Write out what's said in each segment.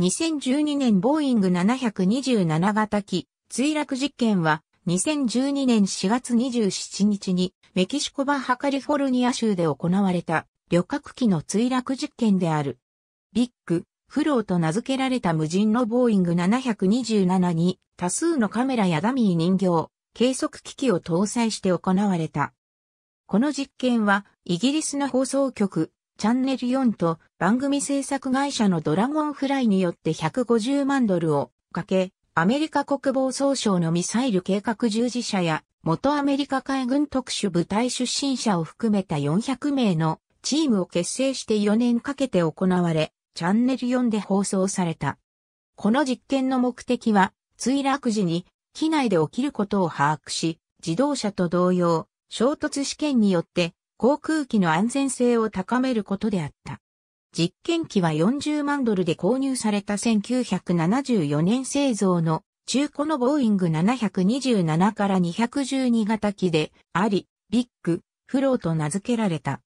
2012年ボーイング727型機墜落実験は2012年4月27日にメキシコバハカリフォルニア州で行われた旅客機の墜落実験である。ビッグ、フローと名付けられた無人のボーイング727に多数のカメラやダミー人形、計測機器を搭載して行われた。この実験はイギリスの放送局チャンネル4と番組制作会社のドラゴンフライによって150万ドルをかけ、アメリカ国防総省のミサイル計画従事者や元アメリカ海軍特殊部隊出身者を含めた400名のチームを結成して4年かけて行われ、チャンネル4で放送された。この実験の目的は、墜落時に機内で起きることを把握し、自動車と同様、衝突試験によって航空機の安全性を高めることであった。実験機は40万ドルで購入された1974年製造の中古のボーイング727から212型機であり、ビッグ、フローと名付けられた。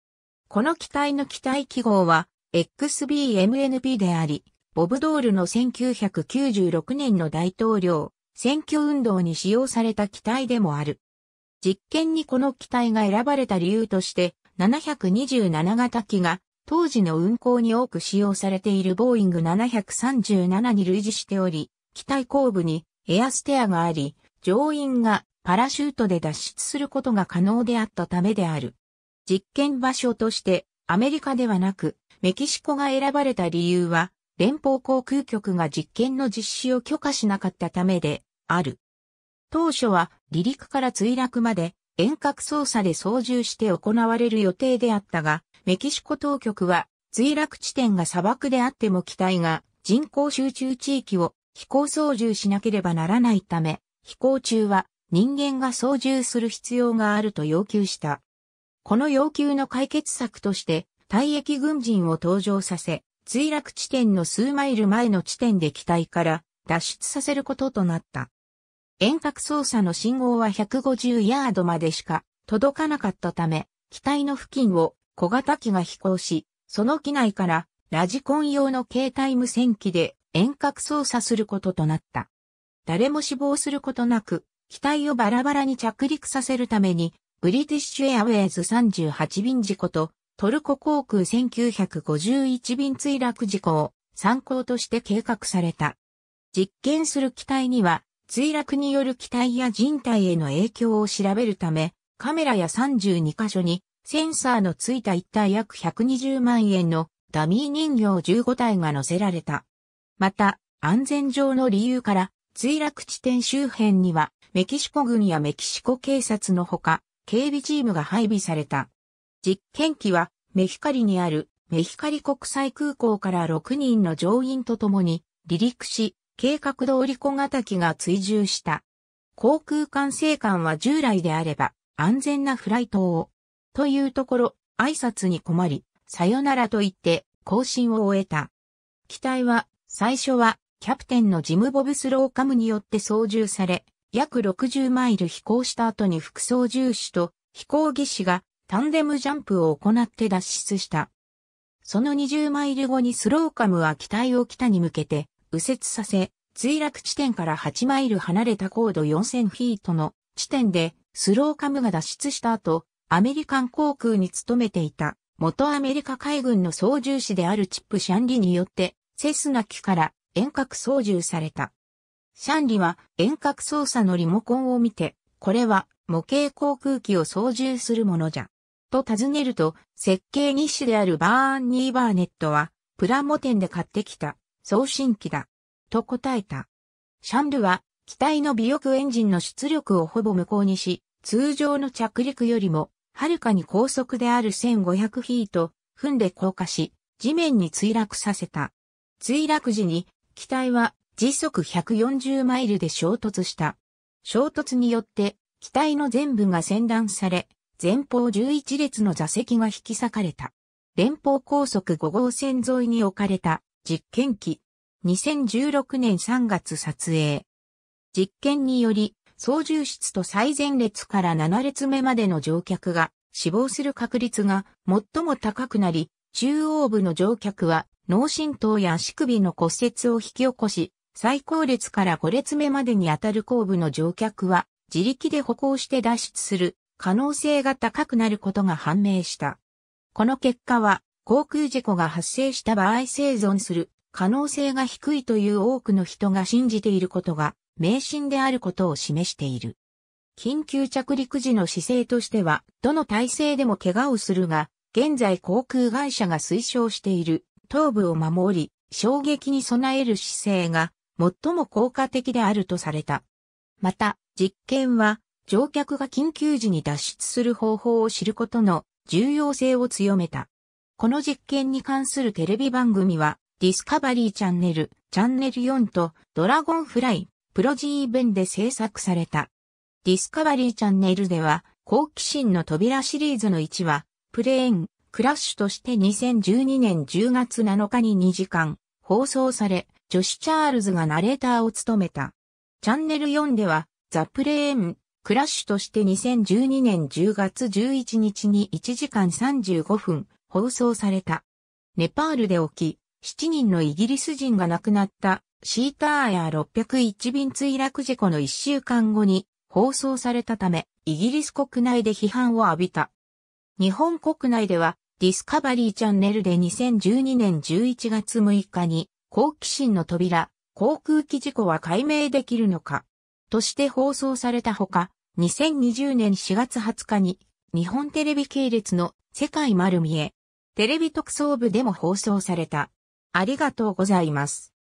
この機体の機体記号は XBMNP であり、ボブドールの1996年の大統領、選挙運動に使用された機体でもある。実験にこの機体が選ばれた理由として、727型機が当時の運航に多く使用されているボーイング737に類似しており、機体後部にエアステアがあり、乗員がパラシュートで脱出することが可能であったためである。実験場所としてアメリカではなくメキシコが選ばれた理由は連邦航空局が実験の実施を許可しなかったためである。当初は離陸から墜落まで遠隔操作で操縦して行われる予定であったが、メキシコ当局は墜落地点が砂漠であっても機体が人口集中地域を飛行操縦しなければならないため、飛行中は人間が操縦する必要があると要求した。この要求の解決策として、退役軍人を登場させ、墜落地点の数マイル前の地点で機体から脱出させることとなった。遠隔操作の信号は150ヤードまでしか届かなかったため、機体の付近を小型機が飛行し、その機内からラジコン用の携帯無線機で遠隔操作することとなった。誰も死亡することなく、機体をバラバラに着陸させるために、ブリティッシュエアウェイズ38便事故と、トルコ航空1951便墜落事故を参考として計画された。実験する機体には、墜落による機体や人体への影響を調べるため、カメラや32カ所にセンサーのついた一体約120万円のダミー人形15体が載せられた。また、安全上の理由から、墜落地点周辺には、メキシコ軍やメキシコ警察のほか、警備チームが配備された。実験機は、メヒカリにあるメヒカリ国際空港から6人の乗員と共に離陸し、計画通り小型機が追従した。航空管制官は従来であれば安全なフライトを。というところ、挨拶に困り、さよならと言って更新を終えた。機体は最初はキャプテンのジム・ボブスローカムによって操縦され、約60マイル飛行した後に副操縦士と飛行技師がタンデムジャンプを行って脱出した。その20マイル後にスローカムは機体を北に向けて右折させ、墜落地点から8マイル離れた高度4000フィートの地点でスローカムが脱出した後、アメリカン航空に勤めていた元アメリカ海軍の操縦士であるチップ・シャンリによってセスナ機から遠隔操縦された。シャンリは遠隔操作のリモコンを見て、これは模型航空機を操縦するものじゃ。と尋ねると、設計日誌であるバーン・ニーバーネットは、プラモ店で買ってきた送信機だ。と答えた。シャンルは、機体の尾翼エンジンの出力をほぼ無効にし、通常の着陸よりも、はるかに高速である1500フィート、踏んで降下し、地面に墜落させた。墜落時に、機体は時速140マイルで衝突した。衝突によって、機体の全部が旋断され、前方11列の座席が引き裂かれた。連邦高速5号線沿いに置かれた実験機。2016年3月撮影。実験により、操縦室と最前列から7列目までの乗客が死亡する確率が最も高くなり、中央部の乗客は脳震盪や足首の骨折を引き起こし、最高列から5列目までに当たる後部の乗客は自力で歩行して脱出する可能性が高くなることが判明した。この結果は航空事故が発生した場合生存する可能性が低いという多くの人が信じていることが迷信であることを示している。緊急着陸時の姿勢としては、どの体制でも怪我をするが、現在航空会社が推奨している頭部を守り、衝撃に備える姿勢が最も効果的であるとされた。また、実験は乗客が緊急時に脱出する方法を知ることの重要性を強めた。この実験に関するテレビ番組は、ディスカバリーチャンネル、チャンネル4と、ドラゴンフライ、プロジー弁で制作された。ディスカバリーチャンネルでは、好奇心の扉シリーズの1話、プレーン、クラッシュとして2012年10月7日に2時間、放送され、ジョシュ・チャールズがナレーターを務めた。チャンネル4では、ザ・プレーン、クラッシュとして2012年10月11日に1時間35分、放送された。ネパールで起き、7人のイギリス人が亡くなったシーターや601便墜落事故の1週間後に放送されたため、イギリス国内で批判を浴びた。日本国内では、ディスカバリーチャンネルで2012年11月6日に、好奇心の扉、航空機事故は解明できるのか、として放送されたほか、2020年4月20日に、日本テレビ系列の世界丸見え。テレビ特捜部でも放送された。ありがとうございます。